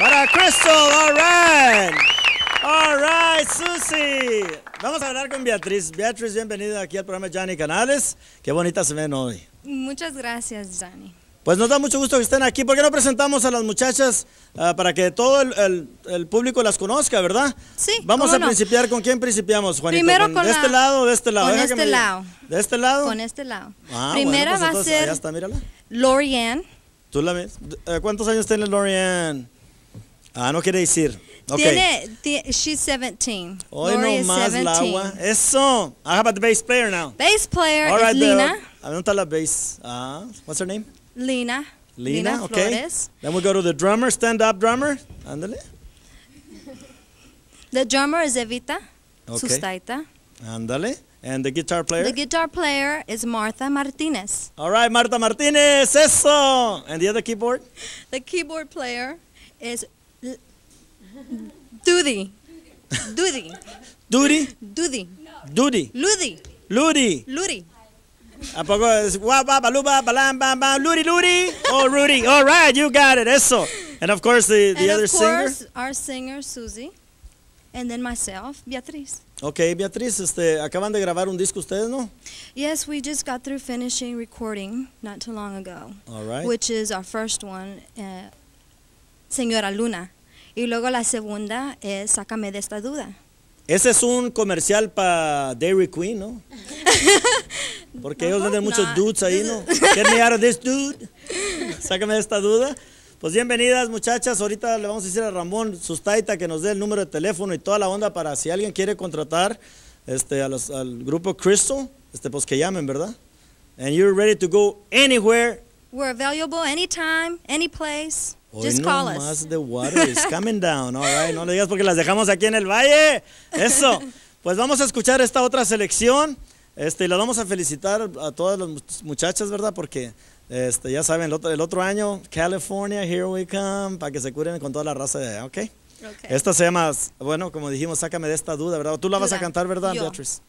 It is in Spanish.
Para Crystal, all right. All right, Vamos a hablar con Beatriz. Beatriz, bienvenida aquí al programa Johnny Canales. Qué bonita se ven hoy. Muchas gracias, Jani. Pues nos da mucho gusto que estén aquí. porque no presentamos a las muchachas ah, para que todo el, público las conozca, verdad? Sí. Vamos a principiar. ¿Con quién principiamos, Juanito? Primero con, de este lado, de este lado. Con este lado. ¿De este lado? Con este lado. Ah, pues Primera va a ser. Lorianne. ¿Tú la ves? Eh, ¿Cuántos años tiene Lorianne? Ah, no quiere decir. Okay. Tiene, she's 17. Hoy Lori no más la agua. Eso. How about the bass player now? Bass player All right, Lina. The, ¿Dónde está la bass? Uh, what's her name? Lina. Lina, Lina okay. Flores. Then we go to the drummer, stand up drummer. Ándale. The drummer is Evita okay. Sustaita. Ándale. And the guitar player? The guitar player is Martha Martinez. All right, Martha Martinez, eso. And the other keyboard? The keyboard player is Duty. Duty. Duty. Duty. Duty. Ludi. Ludi. Ludi. ¿A poco es guapa, baluba, balam, bam, bam, ludi, ludi? Oh, Rudy. All right, you got it. Eso. And of course, the, the other singer. And Of course, singer? our singer, Susie. And then myself, Beatriz. Okay, Beatriz, este, acaban de grabar un disco ustedes, ¿no? Yes, we just got through finishing recording not too long ago. All right. Which is our first one, uh, Señora Luna. Y luego la segunda es Sácame de esta duda. Ese es un comercial para Dairy Queen, ¿no? Porque ellos tienen muchos dudes ahí, ¿no? Get me out of this dude. Sácame de esta duda. Pues bienvenidas, muchachas. Ahorita le vamos a decir a Ramón Sustaita que nos dé el número de teléfono y toda la onda para si alguien quiere contratar este, al grupo Crystal, este, pues que llamen, ¿verdad? And you're ready to go anywhere. We're available anytime, any place. Hoy no más de the water is coming down, No le digas porque las dejamos aquí en el valle. Eso. Pues vamos a escuchar esta otra selección. Este, y la vamos a felicitar a todas las muchachas, ¿verdad? Porque este, ya saben, el otro, año, California, here we come, para que se curen con toda la raza de ¿ok? Esta se llama, bueno, como dijimos, sácame de esta duda, ¿verdad? Tú la vas a cantar, ¿verdad, Beatriz?